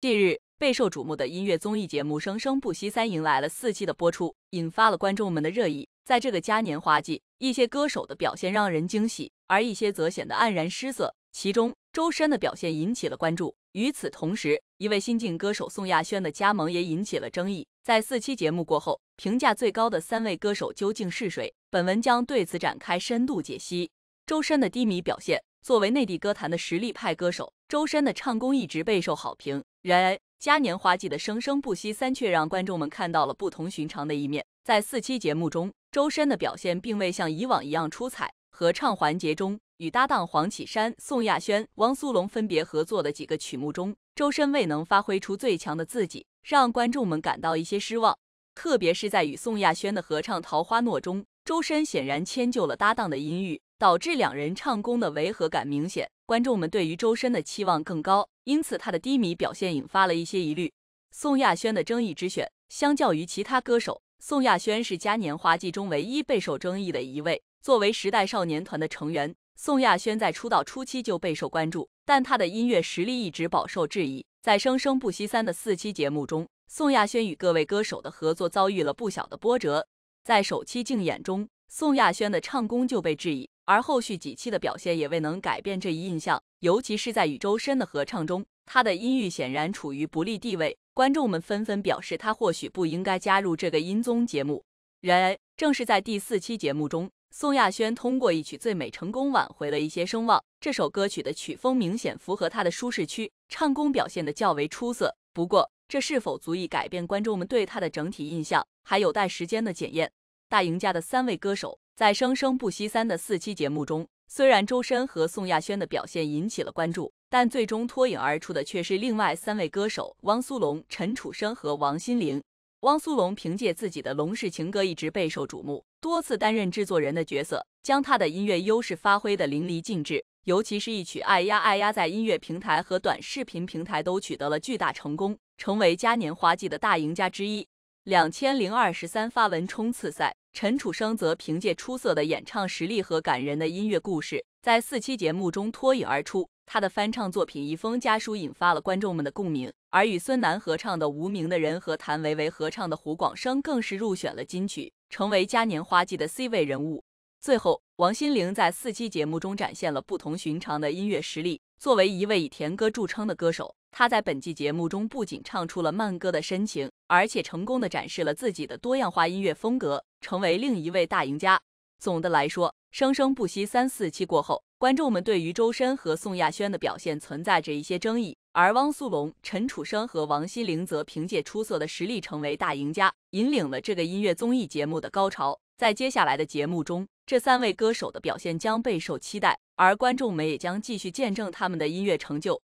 近日，备受瞩目的音乐综艺节目《生生不息三》迎来了四期的播出，引发了观众们的热议。在这个嘉年华季，一些歌手的表现让人惊喜，而一些则显得黯然失色。其中，周深的表现引起了关注。与此同时，一位新晋歌手宋亚轩的加盟也引起了争议。在四期节目过后，评价最高的三位歌手究竟是谁？本文将对此展开深度解析。周深的低迷表现，作为内地歌坛的实力派歌手。周深的唱功一直备受好评，然而嘉年华季的《生生不息三》却让观众们看到了不同寻常的一面。在四期节目中，周深的表现并未像以往一样出彩。合唱环节中，与搭档黄绮珊、宋亚轩、汪苏泷分别合作的几个曲目中，周深未能发挥出最强的自己，让观众们感到一些失望。特别是在与宋亚轩的合唱《桃花诺》中，周深显然迁就了搭档的音域，导致两人唱功的违和感明显。观众们对于周深的期望更高，因此他的低迷表现引发了一些疑虑。宋亚轩的争议之选，相较于其他歌手，宋亚轩是嘉年华季中唯一备受争议的一位。作为时代少年团的成员，宋亚轩在出道初期就备受关注，但他的音乐实力一直饱受质疑。在《生生不息三》的四期节目中，宋亚轩与各位歌手的合作遭遇了不小的波折。在首期竞演中，宋亚轩的唱功就被质疑。而后续几期的表现也未能改变这一印象，尤其是在与周深的合唱中，他的音域显然处于不利地位。观众们纷纷表示，他或许不应该加入这个音综节目。然而，正是在第四期节目中，宋亚轩通过一曲《最美》成功挽回了一些声望。这首歌曲的曲风明显符合他的舒适区，唱功表现得较为出色。不过，这是否足以改变观众们对他的整体印象，还有待时间的检验。大赢家的三位歌手。在《生生不息三》的四期节目中，虽然周深和宋亚轩的表现引起了关注，但最终脱颖而出的却是另外三位歌手：汪苏泷、陈楚生和王心凌。汪苏泷凭借自己的龙式情歌一直备受瞩目，多次担任制作人的角色，将他的音乐优势发挥的淋漓尽致。尤其是一曲《爱呀爱呀》，在音乐平台和短视频平台都取得了巨大成功，成为嘉年华季的大赢家之一。两千零二十三发文冲刺赛，陈楚生则凭借出色的演唱实力和感人的音乐故事，在四期节目中脱颖而出。他的翻唱作品《一封家书》引发了观众们的共鸣，而与孙楠合唱的《无名的人》和谭维维合唱的《胡广生》更是入选了金曲，成为嘉年华季的 C 位人物。最后，王心凌在四期节目中展现了不同寻常的音乐实力。作为一位以甜歌著称的歌手，她在本季节目中不仅唱出了慢歌的深情。而且成功的展示了自己的多样化音乐风格，成为另一位大赢家。总的来说，生生不息三四期过后，观众们对于周深和宋亚轩的表现存在着一些争议，而汪苏泷、陈楚生和王心凌则凭借出色的实力成为大赢家，引领了这个音乐综艺节目的高潮。在接下来的节目中，这三位歌手的表现将备受期待，而观众们也将继续见证他们的音乐成就。